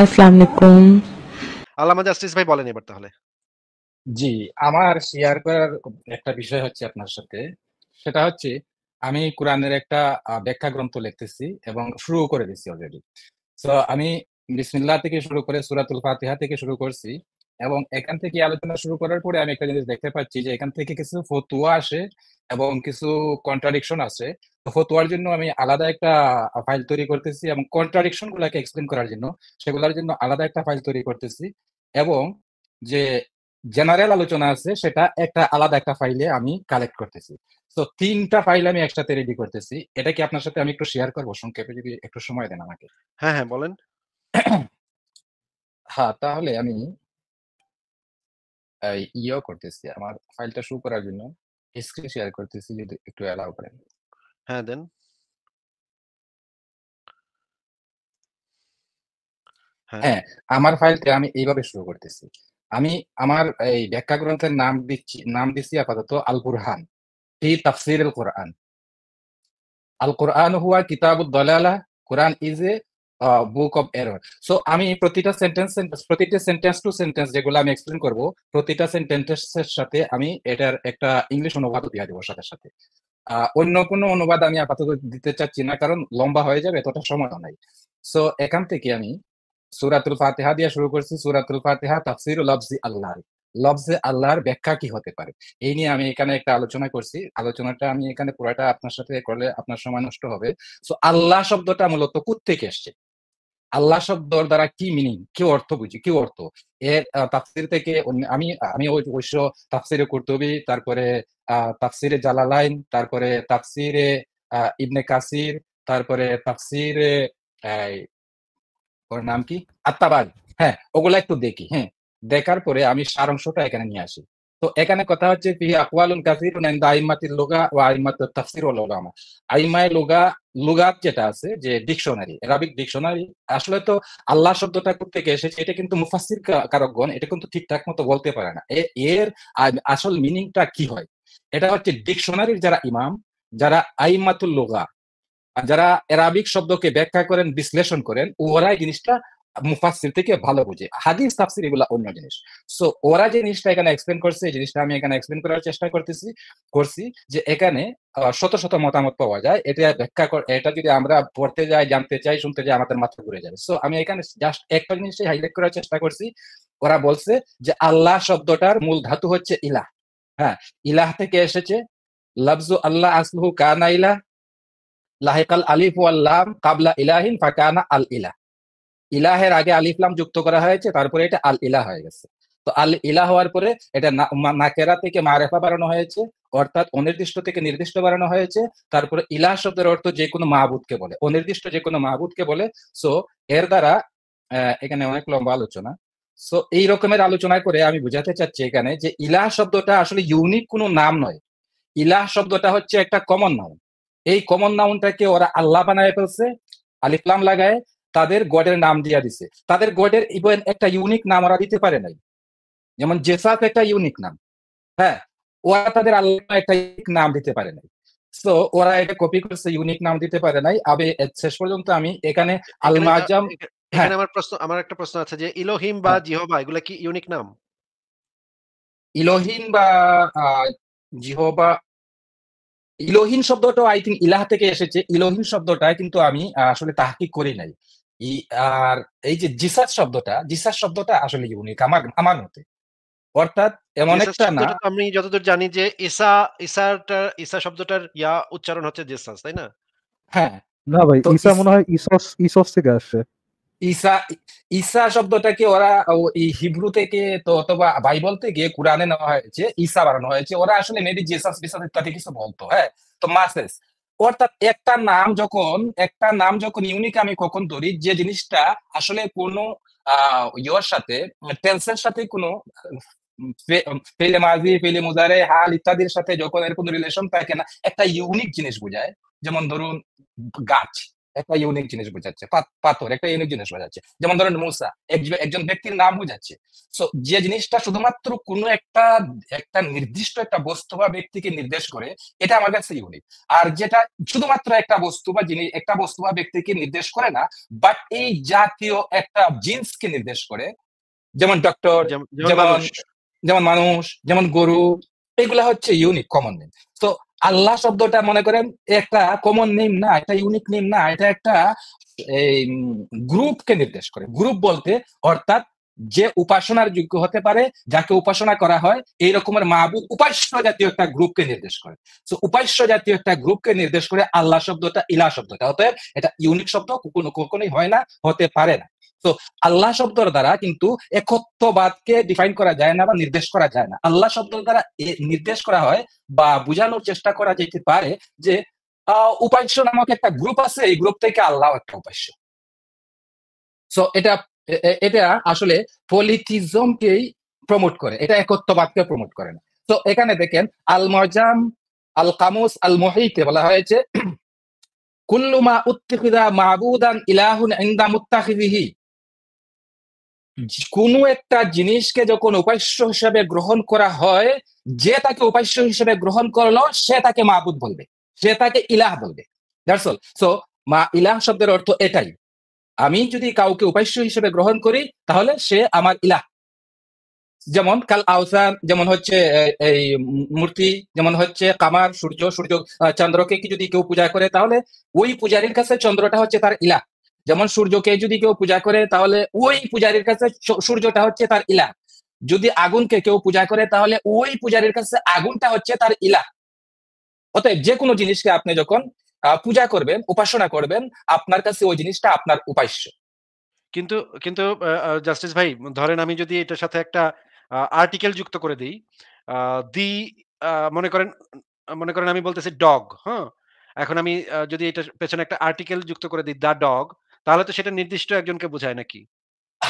আসসালামু আলাইকুম আল্লামা জাস্টিস ভাই বলেন এবার তাহলে জি আমার শেয়ার করার একটা বিষয় হচ্ছে আপনার সাথে সেটা হচ্ছে আমি কোরআনের একটা ব্যাখ্যা গ্রন্থ লিখতেছি এবং শুরু করে দিছি অলরেডি তো আমি বিসমিল্লাহ থেকে শুরু করে সুরাতুল ফাতিহা থেকে শুরু করছি এবং এখান থেকে আলোচনা শুরু করার পরে আমি একটা জিনিস দেখতে পাচ্ছি যে এখান থেকে কিছু ফতুয়া আসে এবং কিছু কন্ট্রাডিকশন আছে ফতুয়ার জন্য আমি আলাদা একটা ফাইল তৈরি করতেছি এবং কন্ট্রাডিকশন গুলাকে এক্সপ্লেন করার জন্য সেগুলোর জন্য আলাদা একটা ফাইল তৈরি করতেছি এবং যে জেনারেল আলোচনা আছে সেটা একটা আলাদা একটা ফাইলে আমি কালেক্ট করতেছি তো তিনটা ফাইল আমি একসাথে রেডি করতেছি এটা কি আপনার সাথে আমি একটু শেয়ার করবো সংক্ষেপে যদি একটু সময় দেন আমাকে হ্যাঁ হ্যাঁ বলেন হ্যাঁ তাহলে আমি ইয়ে করতেছি আমার ফাইলটা শো করার জন্য স্ক্রিন শেয়ার করতেছি যদি একটু অ্যালাউ করেন হ্যাঁ দেন হ্যাঁ আমার ফাইলটা আমি এইভাবে শুরু করতেছি আমি আমার এই ব্যাখ্যা গ্রন্থের নাম দিচ্ছি নাম দিছি আপাতত আল কুরহান ফি তাফসির আল কোরআন আল কুরআন হুয়া কিতাবুদ দলালা Quran is a book of error so আমি প্রতিটা সেন্টেন্স প্রতিটা সেন্টেন্স টু সেন্টেন্স যেগুলো আমি এক্সপ্লেন করব প্রতিটা সেন্টেন্সের সাথে আমি এটার একটা ইংলিশ অনুবাদ দিয়ে দেবো সাথে সাথে অন্য কোনো অনুবাদ আমি আপাতত দিতে চাচ্ছি না কারণ লম্বা হয়ে যাবে এতটা সময় নাই সো এখান থেকে আমি সুরাতুল ফাতেহা দিয়ে শুরু করছি সুরাতুল ফাতেহা তাফসির লফজি আল্লাহ লফজে আল্লাহর ব্যাখ্যা কি হতে পারে এই নিয়ে আমি এখানে একটা আলোচনা করছি আলোচনাটা আমি এখানে পুরাটা আপনার সাথে করলে আপনার সময় নষ্ট হবে সো আল্লাহ শব্দটা মূলত কোত্থেকে এসছে আল্লাহ শব্দর দ্বারা কি মিনিং কি অর্থ বুঝি কি অর্থ এর তাফসির থেকে আমি আমি অবশ্য তাফসিরে কর্তবী তারপরে তাফসিরে জালালাইন তারপরে তাফসিরে ইবনে কাসির তারপরে তাফসিরে ওর নাম কি আত্মাবাদ হ্যাঁ ওগুলা একটু দেখি হ্যাঁ দেখার পরে আমি সারাংশটা এখানে নিয়ে আসি তো এখানে কথা হচ্ছে ফি আকওয়ালুন কাসিরুন ইনদা আইমাতিল লুগা ওয়া আইমাতুত তাফসির ওয়াল উলামা আইমায়ে লুগা লুগাত যেটা আছে যে ডিকশনারি অ্যারাবিক ডিকশনারি আসলে তো আল্লাহ শব্দটা থেকে এসেছে এটা কিন্তু মুফাসসির কারকগণ এটা কিন্তু ঠিকঠাক মতো বলতে পারে না এর আসল মিনিংটা কি হয় এটা হচ্ছে ডিকশনারির যারা ইমাম যারা আইমাতুল লুগা যারা অ্যারাবিক শব্দকে ব্যাখ্যা করেন বিশ্লেষণ করেন ওরা জিনিসটা মুফাসির থেকে ভালো বুঝে হাদিস তাফসির এগুলো অন্য জিনিস সো ওরা যে জিনিসটা এখানে এক্সপ্লেন করছে এই জিনিসটা আমি এখানে এক্সপ্লেন করার চেষ্টা করতেছি করছি যে এখানে শত শত মতামত পাওয়া যায় এটা ব্যাখ্যা এটা যদি আমরা পড়তে যাই জানতে চাই শুনতে যাই আমাদের মাথা ঘুরে যাবে সো আমি এখানে জাস্ট একটা জিনিসটাই হাইলাইট করার চেষ্টা করছি ওরা বলছে যে আল্লাহ শব্দটার মূল ধাতু হচ্ছে ইলাহ হ্যাঁ ইলাহ থেকে এসেছে লাবজু আল্লাহ আসলুহু কানা ইলাহ লাহিকাল আলিফ আল্লাহ কাবলা ইলাহিন ফাকানা আল ইলাহ ইলাহের আগে আলিফলাম যুক্ত করা হয়েছে তারপরে এটা আল ইলাহ হয়ে গেছে তো আল ইলা হওয়ার পরে এটা নাকেরা থেকে মারেফা বাড়ানো হয়েছে অর্থাৎ অনির্দিষ্ট থেকে নির্দিষ্ট বাড়ানো হয়েছে তারপরে ইলাহ শব্দের অর্থ যে কোনো মাহবুদকে বলে অনির্দিষ্ট যে কোনো মাহবুদকে বলে সো এর দ্বারা এখানে অনেক লম্বা আলোচনা সো এই রকমের আলোচনা করে আমি বুঝাতে চাচ্ছি এখানে যে ইলাহ শব্দটা আসলে ইউনিক কোনো নাম নয় ইলাহ শব্দটা হচ্ছে একটা কমন নাউন এই কমন নাউনটাকে ওরা আল্লাহ বানায় ফেলছে আলিফলাম লাগায় তাদের গডের নাম দিয়া দিছে তাদের গডের ইভেন একটা ইউনিক নাম ওরা দিতে পারে নাই যেমন জেসাফ একটা ইউনিক নাম হ্যাঁ ওরা তাদের আল্লাহ একটা ইউনিক নাম দিতে পারে নাই সো ওরা এটা কপি করছে ইউনিক নাম দিতে পারে নাই আবে শেষ পর্যন্ত আমি এখানে আলমাজাম এখানে হ্যাঁ। আমার প্রশ্ন আমার একটা প্রশ্ন আছে যে ইলোহিম বা হ্যাঁ। জিহবা এগুলা কি ইউনিক নাম ইলোহিম বা জিহবা ইলোহিন শব্দটা আই থিঙ্ক ইলাহ থেকে এসেছে ইলোহিন শব্দটা কিন্তু আমি আসলে তাহকিক করি নাই আর এই যে জিসাস শব্দটা জিসাস শব্দটা আসলে ইউনিক আমার আমার মতে অর্থাৎ এমন একটা না আমি যতদূর জানি যে ঈসা ঈসাটা ঈসা শব্দটার ইয়া উচ্চারণ হচ্ছে জিসাস তাই না হ্যাঁ না ভাই ইসা মনে হয় ইসস ইসস থেকে আসছে ঈসা ঈসা শব্দটাকে ওরা এই হিব্রু থেকে তো অথবা বাইবেল থেকে কোরআনে নেওয়া হয়েছে ঈসা বানানো হয়েছে ওরা আসলে মেবি জেসাস বিসাস ইত্যাদি কিছু বলতো হ্যাঁ তো মাসেস অর্থাৎ একটা নাম যখন একটা নাম যখন ইউনিক আমি কখন ধরি যে জিনিসটা আসলে কোনো ইয়োর সাথে টেন্সের সাথে কোনো ফেলে মাজি ফেলে মোজারে হাল ইত্যাদির সাথে যখন এর কোনো রিলেশন থাকে না একটা ইউনিক জিনিস বোঝায় যেমন ধরুন গাছ একটা ইউনিক জিনিস বোঝাচ্ছে পাথর একটা ইউনিক জিনিস বোঝাচ্ছে যেমন ধরেন মুসা একজন ব্যক্তির নাম বোঝাচ্ছে সো যে জিনিসটা শুধুমাত্র কোনো একটা একটা নির্দিষ্ট একটা বস্তু বা ব্যক্তিকে নির্দেশ করে এটা আমার কাছে ইউনিক আর যেটা শুধুমাত্র একটা বস্তু বা জিনিস একটা বস্তু বা ব্যক্তিকে নির্দেশ করে না বাট এই জাতীয় একটা জিন্সকে নির্দেশ করে যেমন ডক্টর যেমন যেমন মানুষ যেমন গরু এগুলা হচ্ছে ইউনিক কমন নেম তো আল্লাহ শব্দটা মনে করেন একটা কমন নেম না এটা ইউনিক নেম না এটা একটা এই গ্রুপকে নির্দেশ করে গ্রুপ বলতে অর্থাৎ যে উপাসনার যোগ্য হতে পারে যাকে উপাসনা করা হয় এই রকমের মাহবুব উপাস্য জাতীয় একটা গ্রুপকে নির্দেশ করে তো উপাস্য জাতীয় একটা গ্রুপকে নির্দেশ করে আল্লাহ শব্দটা ইলা শব্দটা অতএব এটা ইউনিক শব্দ কখনো কখনোই হয় না হতে পারে না তো আল্লাহ শব্দর দ্বারা কিন্তু একত্ববাদকে ডিফাইন করা যায় না বা নির্দেশ করা যায় না আল্লাহ শব্দর দ্বারা নির্দেশ করা হয় বা বোঝানোর চেষ্টা করা যেতে পারে যে উপাস্য নামক একটা গ্রুপ আছে এই গ্রুপ থেকে আল্লাহ একটা উপাস্য সো এটা এটা আসলে পলিথিজমকেই প্রমোট করে এটা একত্ববাদকে প্রমোট করে না তো এখানে দেখেন আল মজাম আল কামুস আল মহিতে বলা হয়েছে কুল্লুমা উত্তিখিদা মাহবুদান ইলাহুন ইন্দা মুত্তাখিদিহি কোনো একটা জিনিসকে যখন উপাস্য হিসাবে গ্রহণ করা হয় যে তাকে উপাস্য হিসেবে গ্রহণ করলো সে তাকে মাহবুদ বলবে সে তাকে ইলাহ বলবে সো মা ইলাহ শব্দের অর্থ এটাই আমি যদি কাউকে উপাস্য হিসেবে গ্রহণ করি তাহলে সে আমার ইলাহ যেমন কাল আউসান যেমন হচ্ছে এই মূর্তি যেমন হচ্ছে কামার সূর্য সূর্য চন্দ্রকে কি যদি কেউ পূজা করে তাহলে ওই পূজারীর কাছে চন্দ্রটা হচ্ছে তার ইলাহ যেমন সূর্যকে যদি কেউ পূজা করে তাহলে ওই পূজারীর কাছে সূর্যটা হচ্ছে তার ইলা যদি আগুনকে কেউ পূজা করে তাহলে ওই পূজারীর কাছে আগুনটা হচ্ছে তার ইলা অতএব যে কোনো জিনিসকে আপনি যখন পূজা করবেন উপাসনা করবেন আপনার কাছে ওই জিনিসটা আপনার উপাস্য কিন্তু কিন্তু জাস্টিস ভাই ধরেন আমি যদি এটার সাথে একটা আর্টিকেল যুক্ত করে দিই দি মনে করেন মনে করেন আমি বলতেছি ডগ হ্যাঁ এখন আমি যদি এটার পেছনে একটা আর্টিকেল যুক্ত করে দিই দা ডগ তাহলে তো সেটা নির্দিষ্ট একজনকে বোঝায় নাকি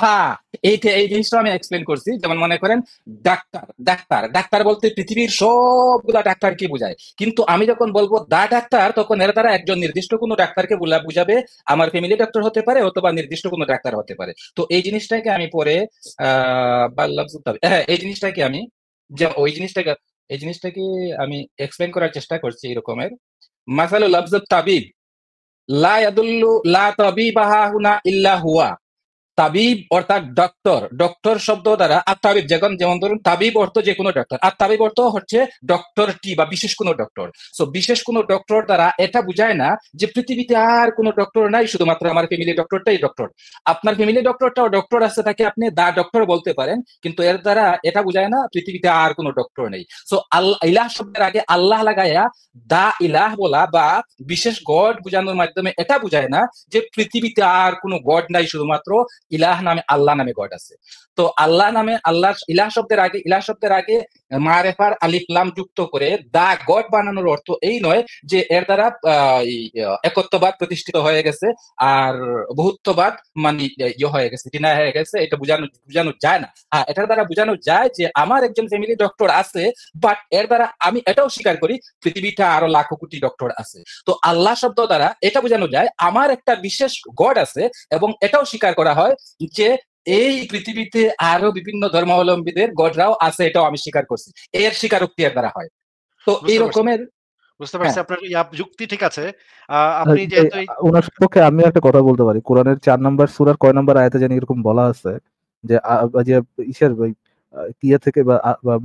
হ্যাঁ এইটা এই জিনিসটা আমি এক্সপ্লেন করছি যেমন মনে করেন ডাক্তার ডাক্তার ডাক্তার বলতে পৃথিবীর সবগুলা ডাক্তার কি বুঝায় কিন্তু আমি যখন বলবো দা ডাক্তার তখন এরা তারা একজন নির্দিষ্ট কোনো ডাক্তারকে বুঝাবে আমার ফ্যামিলি ডাক্তার হতে পারে অথবা নির্দিষ্ট কোনো ডাক্তার হতে পারে তো এই জিনিসটাকে আমি পরে আহ হ্যাঁ এই জিনিসটাকে আমি যে ওই জিনিসটাকে এই জিনিসটাকে আমি এক্সপ্লেন করার চেষ্টা করছি এরকমের মাসালু লাফজত তাবিদ لا يدل لا طبيب ها هنا إلا هو তাবিব অর্থাৎ ডক্টর ডক্টর শব্দ দ্বারা আর তাবিব যেমন যেমন ধরুন তাবিব অর্থ যে কোনো ডক্টর আর তাবিব অর্থ হচ্ছে ডক্টর টি বা বিশেষ কোনো ডক্টর সো বিশেষ কোনো ডক্টর দ্বারা এটা বুঝায় না যে পৃথিবীতে আর কোনো ডক্টর নাই শুধুমাত্র আমার ফ্যামিলি ডক্টরটাই ডক্টর আপনার ফ্যামিলি ডক্টরটাও ডক্টর আছে তাকে আপনি দা ডক্টর বলতে পারেন কিন্তু এর দ্বারা এটা বুঝায় না পৃথিবীতে আর কোনো ডক্টর নেই সো আল্লাহ ইলাহ শব্দের আগে আল্লাহ লাগায়া দা ইলাহ বলা বা বিশেষ গড বুঝানোর মাধ্যমে এটা বুঝায় না যে পৃথিবীতে আর কোনো গড নাই শুধুমাত্র ইলাহ নামে আল্লাহ নামে গড আছে তো আল্লাহ নামে আল্লাহ ইলাহ শব্দের আগে ইলাহ শব্দের আগে মারেফার আলিফলাম যুক্ত করে দা গড বানানোর অর্থ এই নয় যে এর দ্বারা একত্ববাদ প্রতিষ্ঠিত হয়ে গেছে আর বহুত্ববাদ মানে ইয়ে হয়ে গেছে ডিনা হয়ে গেছে এটা বোঝানো বোঝানো যায় না হ্যাঁ এটার দ্বারা বোঝানো যায় যে আমার একজন ফ্যামিলি ডক্টর আছে বাট এর দ্বারা আমি এটাও স্বীকার করি পৃথিবীটা আরো লাখো কোটি ডক্টর আছে তো আল্লাহ শব্দ দ্বারা এটা বোঝানো যায় আমার একটা বিশেষ গড আছে এবং এটাও স্বীকার করা হয় যে এই পৃথিবীতে আরো বিভিন্ন ধর্মাবলম্বীদের গডরাও আছে এটাও আমি স্বীকার করছি এর স্বীকারোক্তি এর দ্বারা হয় তো এই রকমের বুঝতে পারছি হ্যাঁ। আপনার যুক্তি ঠিক আছে আপনি যেহেতু ওনার পক্ষে আমি একটা কথা বলতে পারি কোরআনের চার নম্বর সুরার কয় নম্বর আয়াতে জানি এরকম বলা আছে যে যে ইসের কিয়া থেকে বা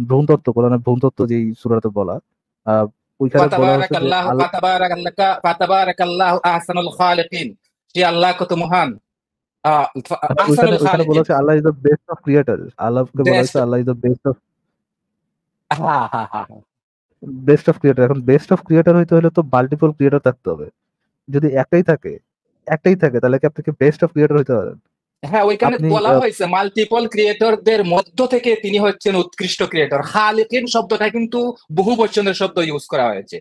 ভ্রূণতত্ত্ব কোরআনের ভ্রূণতত্ত্ব যেই সুরাতে বলা ওইখানে বলা আছে আল্লাহ আহসানুল খালিকিন যে আল্লাহ কত মহান আচ্ছা, আল্লাহ বেস্ট অফ ক্রিয়েটর আল্লাহ অফ বেস্ট অফ এখন বেস্ট অফ হলে তো মাল্টিপল থাকতে হবে যদি একটাই থাকে একটাই থাকে তাহলে কি আপনাকে বেস্ট অফ ক্রিয়েটর হ্যাঁ ওইখানে হয়েছে মাল্টিপল মধ্য থেকে তিনি হচ্ছেন উৎকৃষ্ট ক্রিয়েটর খালিকিন শব্দটা কিন্তু বহু বচনের শব্দ ইউজ করা হয়েছে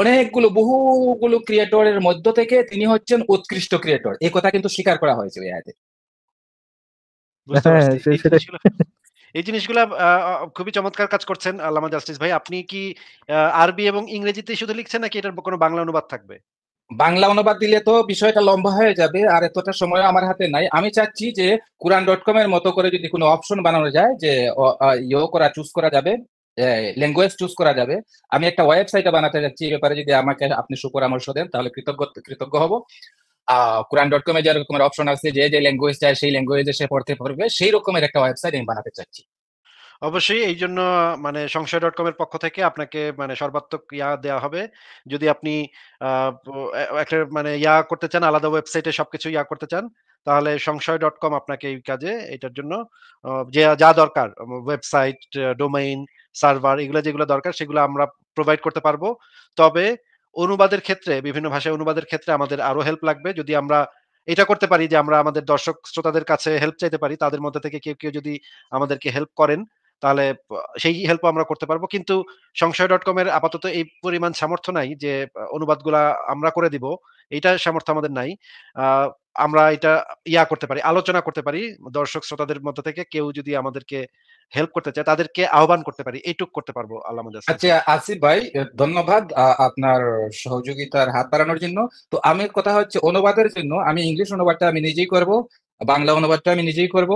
অনেকগুলো বহুগুলো ক্রিয়েটরের মধ্য থেকে তিনি হচ্ছেন উৎকৃষ্ট ক্রিয়েটর এই কথা কিন্তু স্বীকার করা হয়েছে ইয়াতে হ্যাঁ, এই জিনিসগুলা খুবই চমৎকার কাজ করছেন আল্লামা জাস্টিস ভাই আপনি কি আরবি এবং ইংরেজিতে শুধু লিখছেন নাকি এটার কোনো বাংলা অনুবাদ থাকবে বাংলা অনুবাদ দিলে তো বিষয়টা লম্বা হয়ে যাবে আর এতটা সময় আমার হাতে নাই আমি চাচ্ছি যে কোরআন ডট কম এর মতো করে যদি কোনো অপশন বানানো যায় যে ইয়ে করা চুজ করা যাবে ল্যাঙ্গুয়েজ চুজ করা যাবে আমি একটা ওয়েবসাইট বানাতে যাচ্ছি এই ব্যাপারে যদি আমাকে আপনি সুপরামর্শ দেন তাহলে কৃতজ্ঞ কৃতজ্ঞ হব কোরআন ডট কমে যেরকমের অপশন আছে যে যে ল্যাঙ্গুয়েজ চায় সেই ল্যাঙ্গুয়েজে সে পড়তে পারবে সেই রকমের একটা ওয়েবসাইট আমি বানাতে চাচ্ছি অবশ্যই এই জন্য মানে সংশয় ডট কম এর পক্ষ থেকে আপনাকে মানে সর্বাত্মক ইয়া দেওয়া হবে যদি আপনি একটা মানে ইয়া করতে চান আলাদা ওয়েবসাইটে সবকিছু ইয়া করতে চান তাহলে সংশয় ডট কম আপনাকে এই কাজে এটার জন্য যা দরকার ওয়েবসাইট ডোমেইন সার্ভার এগুলো যেগুলো দরকার সেগুলো আমরা প্রোভাইড করতে পারবো তবে অনুবাদের ক্ষেত্রে বিভিন্ন ভাষায় অনুবাদের ক্ষেত্রে আমাদের আরো হেল্প লাগবে যদি আমরা এটা করতে পারি যে আমরা আমাদের দর্শক শ্রোতাদের কাছে হেল্প চাইতে পারি তাদের মধ্যে থেকে কেউ কেউ যদি আমাদেরকে হেল্প করেন তাহলে সেই হেল্প আমরা করতে পারবো কিন্তু সংশয় ডট কমের আপাতত এই পরিমাণ সামর্থ্য নাই যে অনুবাদগুলা আমরা করে দিব এটা সামর্থ্য আমাদের নাই আমরা এটা ইয়া করতে পারি আলোচনা করতে পারি দর্শক শ্রোতাদের মধ্যে থেকে কেউ যদি আমাদেরকে হেল্প করতে চায় তাদেরকে আহ্বান করতে পারি এইটুক করতে পারবো আল্লাহ আচ্ছা আসিফ ভাই ধন্যবাদ আপনার সহযোগিতার হাত বাড়ানোর জন্য তো আমি কথা হচ্ছে অনুবাদের জন্য আমি ইংলিশ অনুবাদটা আমি নিজেই করব বাংলা অনুবাদটা আমি নিজেই করব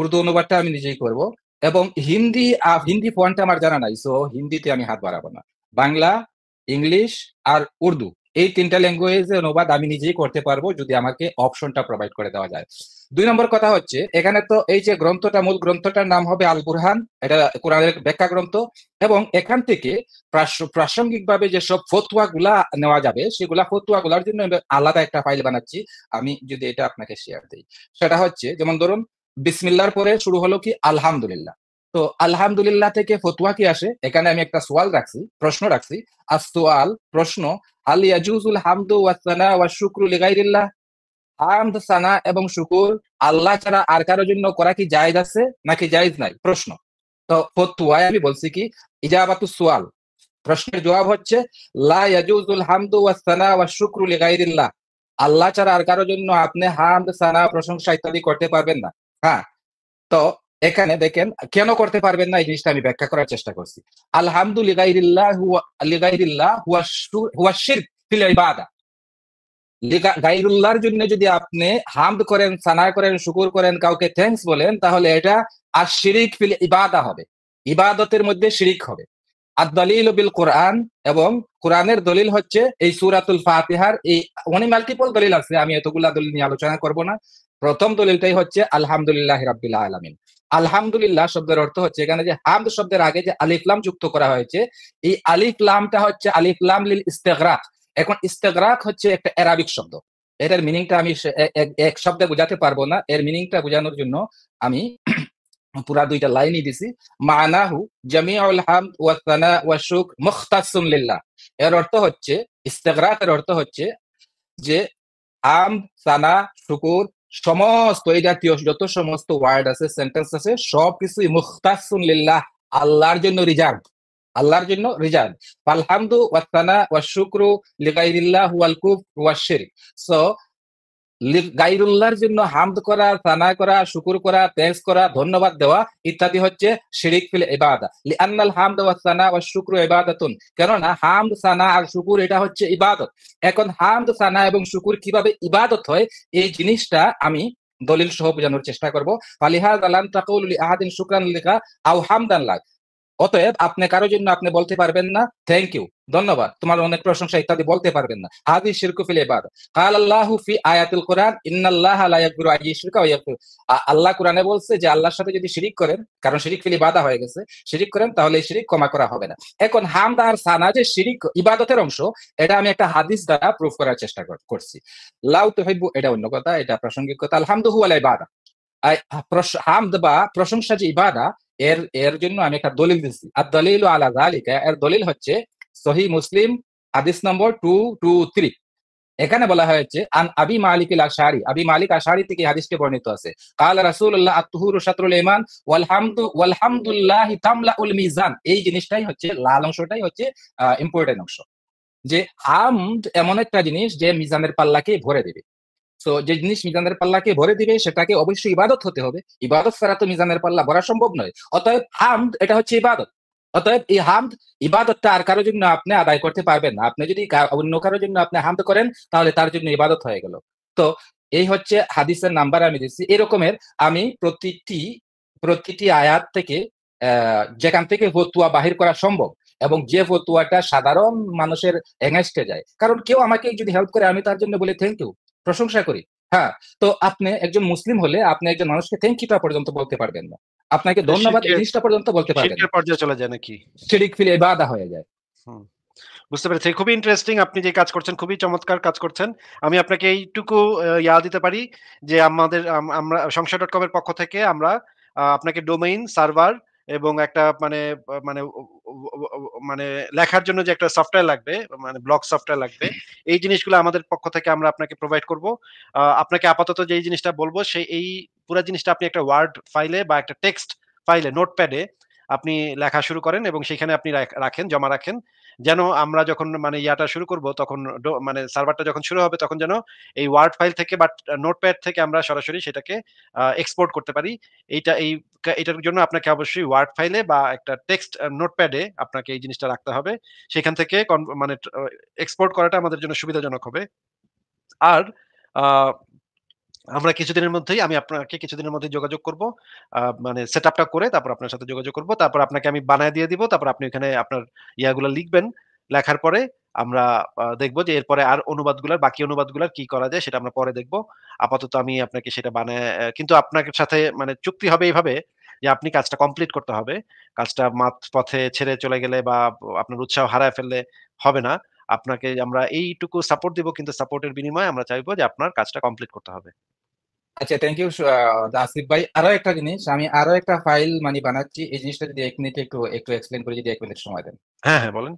উর্দু অনুবাদটা আমি নিজেই করব এবং হিন্দি হিন্দি ফোনটা আমার জানা নাই সো হিন্দিতে আমি হাত বাড়াবো না বাংলা ইংলিশ আর উর্দু এই তিনটা ল্যাঙ্গুয়েজ অনুবাদ আমি নিজেই করতে পারবো যদি আমাকে অপশনটা প্রোভাইড করে দেওয়া যায় দুই নম্বর কথা হচ্ছে এখানে তো এই যে গ্রন্থটা মূল গ্রন্থটার নাম হবে আল বুরহান এটা কোরআনের ব্যাখ্যা গ্রন্থ এবং এখান থেকে প্রাসঙ্গিকভাবে যেসব ফতুয়া গুলা নেওয়া যাবে সেগুলা ফতুয়া গুলার জন্য আলাদা একটা ফাইল বানাচ্ছি আমি যদি এটা আপনাকে শেয়ার দিই সেটা হচ্ছে যেমন ধরুন বিসমিল্লার পরে শুরু হলো কি আলহামদুলিল্লাহ তো আলহামদুলিল্লাহ থেকে ফতুয়া কি আসে এখানে আমি একটা সোয়াল রাখছি প্রশ্ন রাখছি আর সোয়াল প্রশ্ন আল ইয়াজুজুল হামদু ওয়া সানা ওয়া শুকরু লিগাইরিল্লাহ হামদ সানা এবং শুকুর আল্লাহ ছাড়া আর কারোর জন্য করা কি জায়েজ আছে নাকি জায়েজ নাই প্রশ্ন তো ফতুয়ায় আমি বলছি কি ইজাবাতু সোয়াল প্রশ্নের জবাব হচ্ছে লা ইয়াজুজুল হামদু ওয়া সানা ওয়া শুকরু লিগাইরিল্লাহ আল্লাহ ছাড়া আর কারোর জন্য আপনি হামদ সানা প্রশংসা ইত্যাদি করতে পারবেন না হ্যাঁ তো এখানে দেখেন কেন করতে পারবেন না এই জিনিসটা আমি ব্যাখ্যা করার চেষ্টা করছি আলহামদুলিল্লাহ জন্য যদি আপনি হামদ করেন সানা করেন শুকুর করেন কাউকে থ্যাংকস বলেন তাহলে এটা আর শিরিক ফিল ইবাদা হবে ইবাদতের মধ্যে শিরিক হবে আর দলিল বিল কোরআন এবং কোরআনের দলিল হচ্ছে এই সুরাতুল ফাতিহার এই অনেক মাল্টিপল দলিল আছে আমি এতগুলা দলিল নিয়ে আলোচনা করব না প্রথম দলিলটাই হচ্ছে আলহামদুলিল্লাহ রাব্বিল আলমিন আলহামদুলিল্লাহ শব্দের অর্থ হচ্ছে এখানে যে হামদ শব্দের আগে যে আলিফলাম যুক্ত করা হয়েছে এই আলিফলামটা হচ্ছে আলিফলাম লিল ইস্তেগরাক এখন ইস্তেগরাক হচ্ছে একটা অ্যারাবিক শব্দ এটার মিনিংটা আমি এক শব্দে বোঝাতে পারবো না এর মিনিংটা বোঝানোর জন্য আমি পুরা দুইটা লাইনই দিছি মানাহু জামিউল হামদ ওয়া সানা ওয়া শুক মুখতাসুম লিল্লাহ এর অর্থ হচ্ছে ইস্তেগরাক এর অর্থ হচ্ছে যে আম সানা শুকুর সমস্ত এই জাতীয় যত সমস্ত ওয়ার্ড আছে সেন্টেন্স আছে সব কিছুই মুখতাসুন লিল্লাহ আল্লাহর জন্য রিজার্ভ আল্লাহর জন্য রিজার্ভ পালহামদু ওয়াসানা ওয়া শুক্রু লিগাইরিল্লাহ ওয়াল কুফ ওয়া শিরক সো গাইরুল্লাহর জন্য হামদ করা সানা করা শুকুর করা তেজ করা ধন্যবাদ দেওয়া ইত্যাদি হচ্ছে শিরিক ফিল ইবাদা লিআন্নাল হামদ ওয়া সানা ওয়া শুকরু ইবাদাতুন কেননা হামদ সানা আর শুকুর এটা হচ্ছে ইবাদত এখন হামদ সানা এবং শুকুর কিভাবে ইবাদত হয় এই জিনিসটা আমি দলিল সহ বোঝানোর চেষ্টা করবো ফালিহাজ আলান তাকুল আহাদিন শুকরান লিখা আউ হামদান লাগ অতএব আপনি কারো জন্য আপনি বলতে পারবেন না থ্যাংক ইউ ধন্যবাদ তোমার অনেক প্রশংসা ইত্যাদি বলতে পারবেন না হাদি শিরকু ফিল এবার কাল আল্লাহ ফি আয়াতুল কোরআন ইন্নাল্লাহ লা আজি আইয়াশরিকা ওয়া আল্লাহ কোরআনে বলছে যে আল্লাহর সাথে যদি শিরিক করেন কারণ শিরিক ফিলি ইবাদা হয়ে গেছে শিরিক করেন তাহলে এই শিরিক ক্ষমা করা হবে না এখন হামদা আর সানা যে শিরিক ইবাদতের অংশ এটা আমি একটা হাদিস দ্বারা প্রুফ করার চেষ্টা করছি লাউ তো তুহিব্বু এটা অন্য কথা এটা প্রাসঙ্গিক কথা আলহামদুহু আলাই বাদা হামদ বা প্রশংসা যে ইবাদা এর এর জন্য আমি একটা দলিল দিচ্ছি আর দলিল আলা জালিকা এর দলিল হচ্ছে সহি মুসলিম হাদিস নম্বর টু টু থ্রি এখানে বলা হয়েছে আন আবি মালিক আশারি আবি মালিক আশারি থেকে হাদিসকে বর্ণিত আছে কাল রাসূলুল্লাহ আত-তুহুর শাতরুল ঈমান ওয়াল হামদু ওয়াল হামদুলিল্লাহ তামলাউল মিজান এই জিনিসটাই হচ্ছে লাল অংশটাই হচ্ছে ইম্পর্টেন্ট অংশ যে হামদ এমন একটা জিনিস যে মিজানের পাল্লাকে ভরে দেবে তো যে জিনিস মিজানের পাল্লাকে ভরে দিবে সেটাকে অবশ্যই ইবাদত হতে হবে ইবাদত ছাড়া তো মিজানের পাল্লা ভরা সম্ভব নয় অতএব হামদ এটা হচ্ছে ইবাদত অতএব এই হামদ ইবাদতটা আর কারোর জন্য আপনি আদায় করতে পারবেন না আপনি যদি অন্য কারোর জন্য আপনি হামদ করেন তাহলে তার জন্য ইবাদত হয়ে গেল তো এই হচ্ছে হাদিসের নাম্বার আমি দিচ্ছি এরকমের আমি প্রতিটি প্রতিটি আয়াত থেকে যেখান থেকে ফতুয়া বাহির করা সম্ভব এবং যে ফতুয়াটা সাধারণ মানুষের এঙ্গেস্টে যায় কারণ কেউ আমাকে যদি হেল্প করে আমি তার জন্য বলি থ্যাংক ইউ প্রশংসা করি হ্যাঁ তো আপনি একজন মুসলিম হলে আপনি একজন মানুষকে থ্যাংক ইউটা পর্যন্ত বলতে পারবেন না আপনাকে মানে ধন্যবাদ জিনিসটা পর্যন্ত বলতে পারবেন না পর্যায়ে চলে যায় নাকি সিডিক ফিলে বাধা হয়ে যায় বুঝতে পেরেছি খুবই ইন্টারেস্টিং আপনি যে কাজ করছেন খুবই চমৎকার কাজ করছেন আমি আপনাকে এইটুকু ইয়া দিতে পারি যে আমাদের আমরা সংসার ডট কমের পক্ষ থেকে আমরা আপনাকে ডোমেইন সার্ভার এবং একটা মানে মানে মানে লেখার জন্য যে একটা সফটওয়্যার লাগবে মানে ব্লক সফটওয়্যার লাগবে এই জিনিসগুলো আমাদের পক্ষ থেকে আমরা আপনাকে প্রোভাইড করব আপনাকে আপাতত যেই জিনিসটা বলবো সেই এই পুরো জিনিসটা আপনি একটা ওয়ার্ড ফাইলে বা একটা টেক্সট ফাইলে নোটপ্যাডে আপনি লেখা শুরু করেন এবং সেখানে আপনি রাখেন জমা রাখেন যেন আমরা যখন মানে ইয়াটা শুরু করব তখন মানে সার্ভারটা যখন শুরু হবে তখন যেন এই ওয়ার্ড ফাইল থেকে বা নোটপ্যাড থেকে আমরা সরাসরি সেটাকে এক্সপোর্ট করতে পারি এইটা এই এটার জন্য আপনাকে অবশ্যই ওয়ার্ড ফাইলে বা একটা টেক্সট নোটপ্যাডে আপনাকে এই জিনিসটা রাখতে হবে সেখান থেকে মানে এক্সপোর্ট করাটা আমাদের জন্য সুবিধাজনক হবে আর আমরা কিছুদিনের মধ্যেই আমি আপনাকে কিছুদিনের মধ্যে যোগাযোগ করব মানে সেট আপটা করে তারপর আপনার সাথে যোগাযোগ করব তারপর আপনাকে আমি বানায় দিয়ে দিব তারপর আপনি ওখানে আপনার ইয়াগুলো লিখবেন লেখার পরে আমরা দেখব যে এরপরে আর অনুবাদগুলোর বাকি অনুবাদগুলোর কি করা যায় সেটা আমরা পরে দেখব আপাতত আমি আপনাকে সেটা বানায় কিন্তু আপনার সাথে মানে চুক্তি হবে এইভাবে যে আপনি কাজটা কমপ্লিট করতে হবে কাজটা মাত পথে ছেড়ে চলে গেলে বা আপনার উৎসাহ হারায় ফেললে হবে না আপনাকে আমরা এইটুকু সাপোর্ট দিব কিন্তু সাপোর্টের বিনিময়ে আমরা চাইবো যে আপনার কাজটা কমপ্লিট করতে হবে আচ্ছা থ্যাংক ইউ আসিফ ভাই আরো একটা জিনিস আমি আরো একটা ফাইল মানে বানাচ্ছি এই জিনিসটা যদি এক মিনিট একটু একটু এক্সপ্লেন করে যদি এক মিনিট সময় দেন হ্যাঁ হ্যাঁ বলেন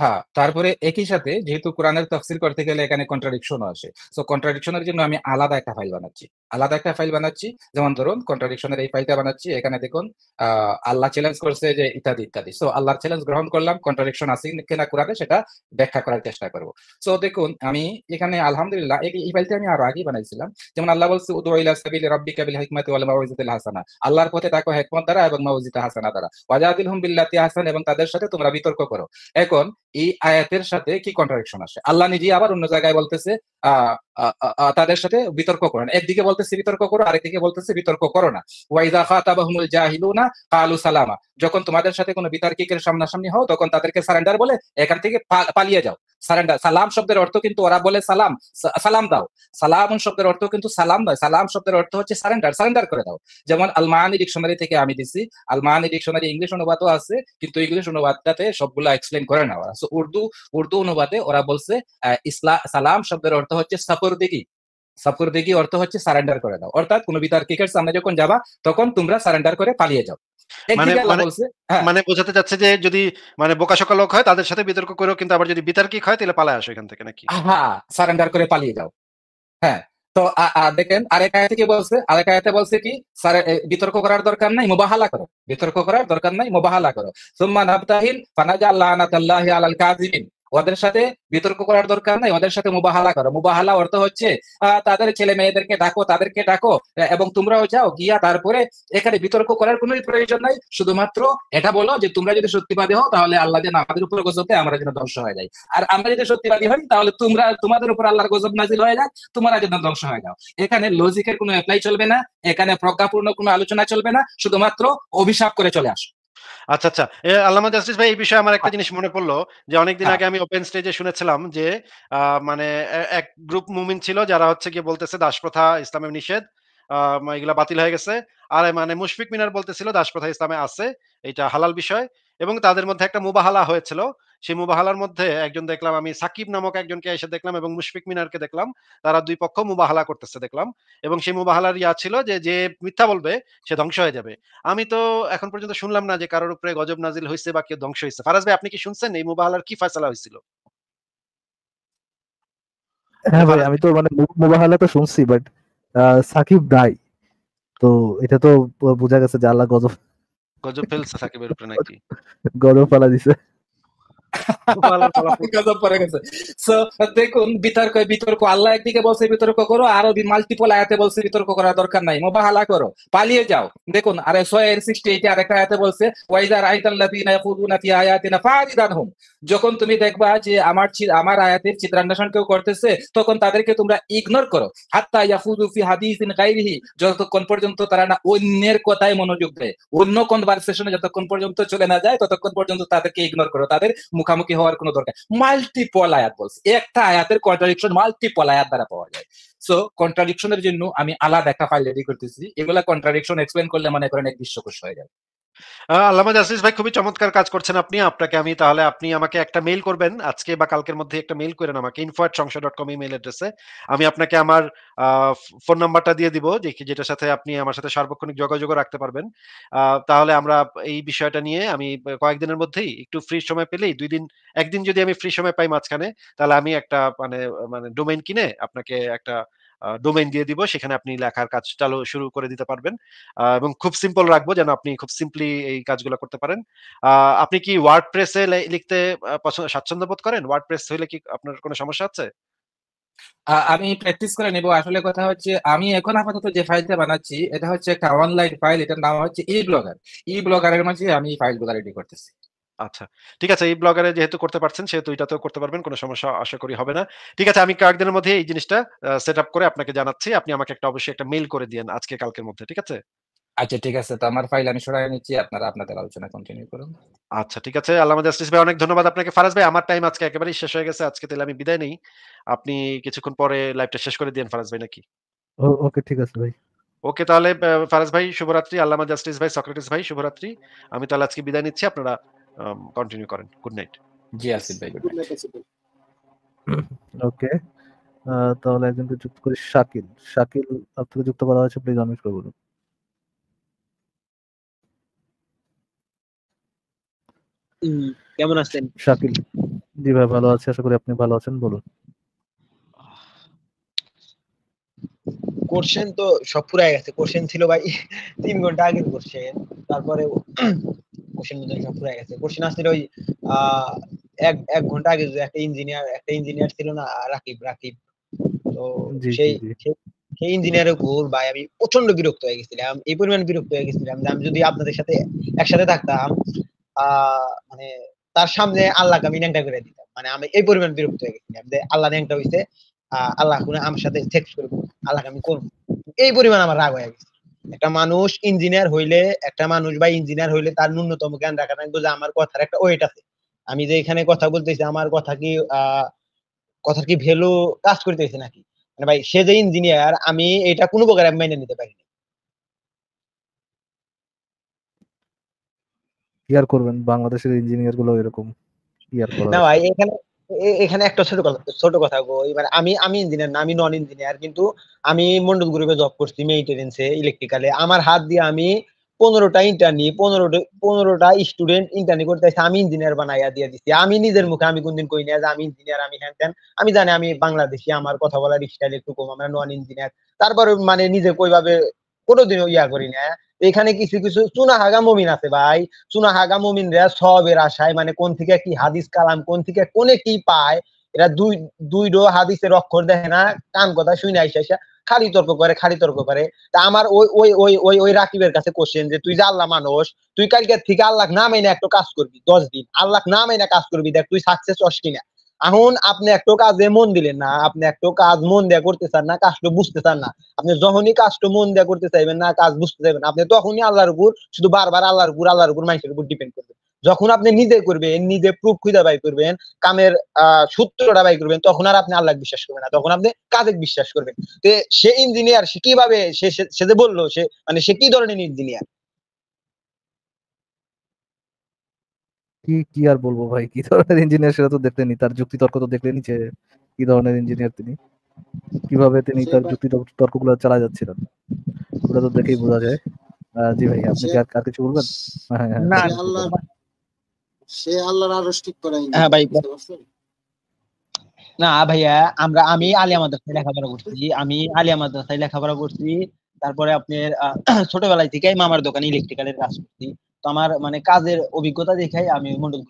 হ্যাঁ, তারপরে একই সাথে যেহেতু কোরআনের তফসিল করতে গেলে এখানে কন্ট্রাডিকশনও আসে। সো কন্ট্রাডিকশনের জন্য আমি আলাদা একটা ফাইল বানাচ্ছি। আলাদা একটা ফাইল বানাচ্ছি। যেমন ধরুন কন্ট্রাডিকশনের এই ফাইলটা বানাচ্ছি। এখানে দেখুন আহ আল্লাহ চ্যালেঞ্জ করছে যে ইত্যাদি, ইত্যাদি। সো আল্লাহর চ্যালেঞ্জ গ্রহণ করলাম। কন্ট্রাডিকশন আছে কিনা কোরআনে সেটা ব্যাখ্যা করার চেষ্টা করব। সো দেখুন আমি এখানে আলহামদুলিল্লাহ এই ফাইলটা আমি আরো আগেই বানাইছিলাম। যেমন আল্লাহ বলছে উদউ সাবিল সাবিলি রাব্বিকা বিল ওয়াল মাউইজাতিল হাসানা। আল্লাহর পথে তাকে হিকমত দ্বারা এবং মাউইজাতিল হাসানা দ্বারা। হুম বিল্লাতি হাসান এবং তাদের সাথে তোমরা বিতর্ক করো। এখন এই আয়াতের সাথে কি কন্ট্রাডিকশন আসে আল্লাহ নিজে আবার অন্য জায়গায় বলতেছে আহ তাদের সাথে বিতর্ক করো না একদিকে বলতেছে বিতর্ক করো আরেকদিকে বলতেছে বিতর্ক করো না ওয়াইদা খাতাবাহুমুল জাহিলুনা কালু সালামা যখন তোমাদের সাথে কোনো বিতর্কিকের সামনাসামনি হও তখন তাদেরকে সারেন্ডার বলে এখান থেকে পালিয়ে যাও সারেন্ডার সালাম শব্দের অর্থ কিন্তু ওরা বলে সালাম সালাম দাও সালাম শব্দের অর্থ কিন্তু সালাম নয় সালাম শব্দের অর্থ হচ্ছে সারেন্ডার সারেন্ডার করে দাও যেমন আলমানি ডিকশনারি থেকে আমি দিছি আলমানি ডিকশনারি ইংলিশ অনুবাদও আছে কিন্তু ইংলিশ অনুবাদটাতে সবগুলো এক্সপ্লেন করে না ওরা উর্দু উর্দু অনুবাদে ওরা বলছে ইসলাম সালাম শব্দের অর্থ হচ্ছে সাপোর্ট সাবকরদেগি সাবকরদেগি অর্থ হচ্ছে সারেন্ডার করে দাও অর্থাৎ কোনো বিতার্কিকের সামনে যখন যাবা তখন তোমরা সারেন্ডার করে পালিয়ে যাও মানে, মানে, হ্যাঁ। মানে বোঝাতে যাচ্ছে যে যদি মানে বোকাশোকা লোক হয় তাদের সাথে বিতর্ক করো কিন্তু আবার যদি বিতার্কিক হয় তাহলে পালায় আসো এখান থেকে নাকি হ্যাঁ সারেন্ডার করে পালিয়ে যাও হ্যাঁ তো দেখেন আরেক আয়াতে কি বলছে আরেক আয়াতে বলছে কি স্যার বিতর্ক করার দরকার নাই মোবাহালা করো বিতর্ক করার দরকার নাই মোবাহালা করো সুম্মা নাবতাহিল ফানাজা আল্লাহ আলাল কাজিবিন ওদের সাথে বিতর্ক করার দরকার নাই ওদের সাথে মুবাহালা করো মুবাহালা অর্থ হচ্ছে তাদের ছেলে মেয়েদেরকে ডাকো তাদেরকে ডাকো এবং তোমরাও যাও গিয়া তারপরে এখানে বিতর্ক করার কোন প্রয়োজন নাই শুধুমাত্র এটা বলো যে তোমরা যদি সত্যিবাদী হও তাহলে আল্লাহ যেন আমাদের উপর গজবতে আমরা যেন ধ্বংস হয়ে যাই আর আমরা যদি সত্যিবাদী হই তাহলে তোমরা তোমাদের উপর আল্লাহর গজব নাজিল হয়ে যায় তোমরা যেন ধ্বংস হয়ে যাও এখানে লজিকের কোনো অ্যাপ্লাই চলবে না এখানে প্রজ্ঞাপূর্ণ কোনো আলোচনা চলবে না শুধুমাত্র অভিশাপ করে চলে আসো আচ্ছা আচ্ছা আল্লামা জাস্টিস ভাই এই বিষয়ে আমার একটা জিনিস মনে পড়লো যে অনেকদিন হ্যাঁ। আগে আমি ওপেন স্টেজে শুনেছিলাম যে মানে এক গ্রুপ মুমিন ছিল যারা হচ্ছে গিয়ে বলতেছে দাসপ্রথা ইসলামের নিষেধ এগুলা বাতিল হয়ে গেছে আর মানে মুশফিক মিনার বলতেছিল দাসপ্রথা ইসলামে আছে এটা হালাল বিষয় এবং তাদের মধ্যে একটা মুবাহালা হয়েছিল সেই মুবাহালার মধ্যে একজন দেখলাম আমি সাকিব নামক একজনকে এসে দেখলাম এবং মুশফিক মিনারকে দেখলাম তারা দুই পক্ষ মুবাহালা করতেছে দেখলাম এবং সেই মুবাহালার ইয়া ছিল যে যে মিথ্যা বলবে সে ধ্বংস হয়ে যাবে আমি তো এখন পর্যন্ত শুনলাম না যে কারোর উপরে গজব নাজিল হয়েছে বা কেউ ধ্বংস হয়েছে ফারাজ ভাই আপনি কি শুনছেন এই মুবাহালার কি ফাইসলা হয়েছিল হ্যাঁ ভাই আমি তো মানে মুবাহালা তো শুনছি বাট সাকিব নাই তো এটা তো বোঝা গেছে যে আল্লাহ গজব গজব ফেলছে সাকিবের উপরে নাকি গজব ফেলা দিছে দেখুন বিতর্ক বিতর্ক আল্লাহ একদিকে বলছে বিতর্ক করো আর মাল্টিপল আয়াতে বলছে বিতর্ক করার দরকার নাই মোবাহালা করো পালিয়ে যাও দেখুন আর আরেকটা আয়াতে বলছে ওয়াইজার যখন তুমি দেখবা যে আমার আমার আয়াতের চিত্রান্বেষণ কেউ করতেছে তখন তাদেরকে তোমরা ইগনোর করো হাত্তা ইয়াফুদু হাদিসিন গাইরিহি যতক্ষণ পর্যন্ত তারা না অন্যের কথায় মনোযোগ দেয় অন্য কনভারসেশনে যতক্ষণ পর্যন্ত চলে না যায় ততক্ষণ পর্যন্ত তাদেরকে ইগনোর করো তাদের মুখামুখি হওয়ার কোনো দরকার মাল্টিপল আয়াত বলছে একটা আয়াতের কন্ট্রাডিকশন মাল্টিপল আয়াত দ্বারা পাওয়া যায় সো কন্ট্রাডিকশনের জন্য আমি আলাদা একটা ফাইল রেডি করতেছি এগুলা কন্ট্রাডিকশন এক্সপ্লেন করলে মনে করেন এক বিশ্বকোষ হয়ে যাবে আল্লাহ আল্লামা ভাই খুবই চমৎকার কাজ করছেন আপনি আপনাকে আমি তাহলে আপনি আমাকে একটা মেইল করবেন আজকে বা কালকের মধ্যে একটা মেইল করেন আমাকে ইনফো এট সংশয় ডট কম ইমেল অ্যাড্রেসে আমি আপনাকে আমার ফোন নাম্বারটা দিয়ে দিব যে- যেটার সাথে আপনি আমার সাথে সার্বক্ষণিক যোগাযোগ রাখতে পারবেন আহ, তাহলে আমরা এই বিষয়টা নিয়ে আমি কয়েকদিনের মধ্যেই একটু ফ্রি সময় পেলেই দুই দিন একদিন যদি আমি ফ্রি সময় পাই মাঝখানে তাহলে আমি একটা মানে মানে ডোমেইন কিনে আপনাকে একটা ডোমেইন দিয়ে দিব সেখানে আপনি লেখার কাজ চালু শুরু করে দিতে পারবেন এবং খুব সিম্পল রাখবো যেন আপনি খুব সিম্পলি এই কাজগুলো করতে পারেন আপনি কি ওয়ার্ড প্রেসে লিখতে পছন্দ স্বাচ্ছন্দ্য বোধ করেন ওয়ার্ড প্রেস হইলে কি আপনার কোনো সমস্যা আছে আমি প্র্যাকটিস করে নেব আসলে কথা হচ্ছে আমি এখন আপাতত যে ফাইলটা বানাচ্ছি এটা হচ্ছে একটা অনলাইন ফাইল এটার নাম হচ্ছে ই ব্লগার ই ব্লগারের মাঝে আমি ফাইলগুলো রেডি করতেছি আচ্ছা ঠিক আছে এই ব্লগারে যেহেতু করতে পারছেন সেহেতু এটা তো করতে পারবেন কোনো সমস্যা আশা করি হবে না ঠিক আছে আমি কয়েকদিনের মধ্যে এই জিনিসটা সেট করে আপনাকে জানাচ্ছি আপনি আমাকে একটা অবশ্যই একটা মেইল করে দিয়েন আজকে কালকের মধ্যে ঠিক আছে আচ্ছা ঠিক আছে তো আমার ফাইল আমি সরাই নিচ্ছি আপনারা আপনাদের আলোচনা কন্টিনিউ করুন আচ্ছা ঠিক আছে আল্লাহ জাস্টিস ভাই অনেক ধন্যবাদ আপনাকে ফারাজ ভাই আমার টাইম আজকে একেবারেই শেষ হয়ে গেছে আজকে তাহলে আমি বিদায় নেই আপনি কিছুক্ষণ পরে লাইভটা শেষ করে দিয়েন ফারাজ ভাই নাকি ওকে ঠিক আছে ভাই ওকে তাহলে ফারাজ ভাই শুভরাত্রি আল্লামা জাস্টিস ভাই সক্রেটিস ভাই শুভরাত্রি আমি তাহলে আজকে বিদায় নিচ্ছি আপনারা কন্টিনিউ করেন গুড নাইট জি আসিফ ভাই গুড নাইট ওকে তাহলে একজনকে যুক্ত করি শাকিল শাকিল আপনাকে যুক্ত করা হয়েছে প্লিজ অনমিট করে বলুন কেমন আছেন শাকিল জি ভাই ভালো আছি আশা করি আপনি ভালো আছেন বলুন কোশ্চেন তো সব পুরাই গেছে কোশ্চেন ছিল ভাই তিন ঘন্টা আগের কোশ্চেন তারপরে কোশ্চেন সব পুরাই গেছে কোশ্চেন আসছিল ওই এক এক ঘন্টা আগে একটা ইঞ্জিনিয়ার একটা ইঞ্জিনিয়ার ছিল না রাকিব রাকিব তো সেই সেই ইঞ্জিনিয়ারের উপর ভাই আমি প্রচন্ড বিরক্ত হয়ে গেছিলাম এই পরিমাণ বিরক্ত হয়ে গেছিলাম যে আমি যদি আপনাদের সাথে একসাথে থাকতাম মানে তার সামনে আল্লাহকে আমি ন্যাংটা করে দিতাম মানে আমি এই পরিমাণ বিরক্ত হয়ে গেছিলাম যে আল্লাহ ন্যাংটা হয়েছে আল্লাহ আমার সাথে সেক্স করবো আল্লাহ আমি করবো এই পরিমাণ আমার রাগ হয়ে গেছে একটা মানুষ ইঞ্জিনিয়ার হইলে একটা মানুষ বা ইঞ্জিনিয়ার হইলে তার ন্যূনতম জ্ঞান রাখা থাকবে যে আমার কথার একটা ওয়েট আছে আমি যে এখানে কথা বলতেছি আমার কথা কি কথার কি ভ্যালু কাজ করতেছে নাকি মানে ভাই সে যে ইঞ্জিনিয়ার আমি এটা কোনো প্রকার মেনে নিতে পারি ইয়ার করবেন বাংলাদেশের ইঞ্জিনিয়ার গুলো এরকম ইয়ার না ভাই এখানে এখানে একটা ছোট কথা ছোট কথা গো এবার মানে আমি আমি ইঞ্জিনিয়ার না আমি নন ইঞ্জিনিয়ার কিন্তু আমি মন্ডল গ্রুপে জব করছি মেইনটেনেন্সে ইলেকট্রিক্যালে আমার হাত দিয়ে আমি পনেরোটা ইন্টারনি পনেরোটা পনেরোটা স্টুডেন্ট ইন্টারনি করতে আসছে আমি ইঞ্জিনিয়ার বানাইয়া দিয়ে দিচ্ছি আমি নিজের মুখে আমি কোনদিন কই না যে আমি ইঞ্জিনিয়ার আমি হ্যান ত্যান আমি জানি আমি বাংলাদেশি আমার কথা বলার স্টাইল একটু কম আমরা নন ইঞ্জিনিয়ার তারপরে মানে নিজে কইভাবে কোনোদিনও ইয়া করি না এখানে কিছু কিছু হাগা মমিন আছে ভাই চুনাহাগা মমিনরা সবের আশায় মানে কোন থেকে কি হাদিস কালাম কোন থেকে কোনে কি পায় এরা দুই দুই ডো হাদিসের অক্ষর দেখে না কান কথা শুনে আইসা আইসা খালি তর্ক করে খালি তর্ক করে তা আমার ওই ওই ওই ওই ওই রাকিবের কাছে কোশ্চেন যে তুই যে আল্লাহ মানুষ তুই কালকে থেকে আল্লাহ না মেনে একটা কাজ করবি দশ দিন আল্লাহ না মেনে কাজ করবি দেখ তুই সাকসেস হস কিনা এখন আপনি একটা কাজে মন দিলেন না আপনি একটা কাজ মন দেয়া করতে চান না কাজটা বুঝতে চান না আপনি যখনই কাজটা মন দেয়া করতে চাইবেন না কাজ বুঝতে চাইবেন আপনি তখনই আল্লাহর উপর শুধু বারবার আল্লাহর উপর আল্লাহর উপর মানুষের উপর ডিপেন্ড করবেন যখন আপনি নিজে করবেন নিজে প্রুফ খুঁজে বাই করবেন কামের সূত্রটা বাই করবেন তখন আর আপনি আল্লাহ বিশ্বাস করবেন না তখন আপনি কাজে বিশ্বাস করবেন সে ইঞ্জিনিয়ার সে কিভাবে সে যে বললো সে মানে সে কি ধরনের ইঞ্জিনিয়ার কি কি আর বলবো ভাই কি ধরনের ইঞ্জিনিয়ার সেটা তো নি তার যুক্তি তর্ক তো দেখলে নিচে কি ধরনের ইঞ্জিনিয়ার তিনি কিভাবে তিনি তার যুক্তি গুলো চালা যাচ্ছিলেন ওটা তো দেখেই বোঝা যায় জি ভাই আপনি কি আর কিছু বলবেন হ্যাঁ, হ্যাঁ। না সে আল্লাহর ঠিক হ্যাঁ ভাই না ভাইয়া আমরা আমি আলিয়া মাদ্রাসায় লেখাপড়া করছি আমি আলিয়া মাদ্রাসায় লেখাপড়া করছি তারপরে আপনার ছোটবেলায় থেকে মামার দোকানে ইলেকট্রিক্যালের কাজ করছি তো আমার মানে কাজের অভিজ্ঞতা দেখাই আমি মন্ডল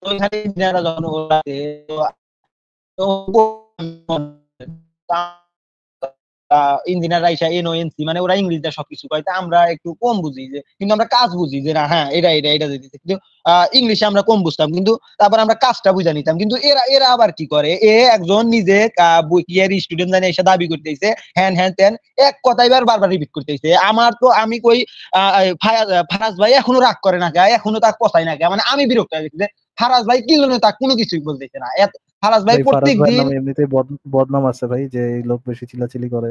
তো যারা তো ইঞ্জিনিয়ার রাইসা এনও এনসি মানে ওরা ইংরেজিতে সবকিছু কয় তা আমরা একটু কম বুঝি যে কিন্তু আমরা কাজ বুঝি যে না হ্যাঁ এটা এটা এটা যেতেছে কিন্তু ইংলিশে আমরা কম বুঝতাম কিন্তু তারপর আমরা কাজটা বুঝা নিতাম কিন্তু এরা এরা আবার কি করে এ একজন নিজে ইয়ার স্টুডেন্ট জানি এসে দাবি করতেছে হ্যান হ্যান ত্যান এক কথাই বার বারবার রিপিট করতেছে আমার তো আমি কই ফারাজ ভাই এখনো রাগ করে না এখনো তার কথাই না মানে আমি বিরক্ত হয়ে গেছি ফারাজ ভাই কি জন্য তা কোনো কিছুই বলতেছে না ফারাজ ভাই প্রত্যেকদিন দিন বদনাম আছে ভাই যে লোক বেশি চিলাচিলি করে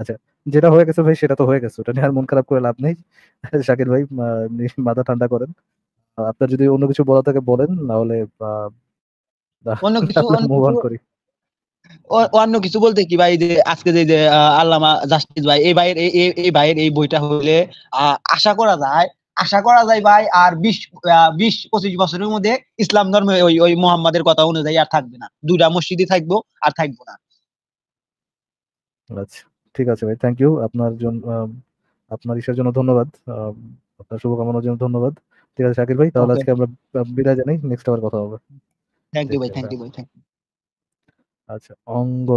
আচ্ছা যেটা হয়ে গেছে ভাই সেটা তো হয়ে গেছে ওটা নিয়ে আর মন খারাপ করে লাভ নেই শাকিল ভাই মাথা ঠান্ডা করেন আপনার যদি অন্য কিছু বলা থাকে বলেন নাহলে অন্য কিছু করি অন্য কিছু বলতে কি ভাই যে আজকে যে আল্লামা জাস্টিস ভাই এই ভাইয়ের এই ভাইয়ের এই বইটা হলে আশা করা যায় আশা করা যায় ভাই আর বিশ বিশ পঁচিশ বছরের মধ্যে ইসলাম ধর্মে ওই ওই মোহাম্মদের কথা অনুযায়ী আর থাকবে না দুটা মসজিদই থাকবো আর থাকবো না আচ্ছা ঠিক আছে ভাই থ্যাংক ইউ আপনার জন্য আপনার ইসের জন্য ধন্যবাদ আপনার শুভকামনার জন্য ধন্যবাদ ঠিক আছে শাকিল ভাই তাহলে আজকে আমরা বিদায় জানাই নেক্সট আবার কথা হবে থ্যাংক ইউ ভাই থ্যাংক ইউ ভাই থ্যাংক ইউ আচ্ছা অঙ্গ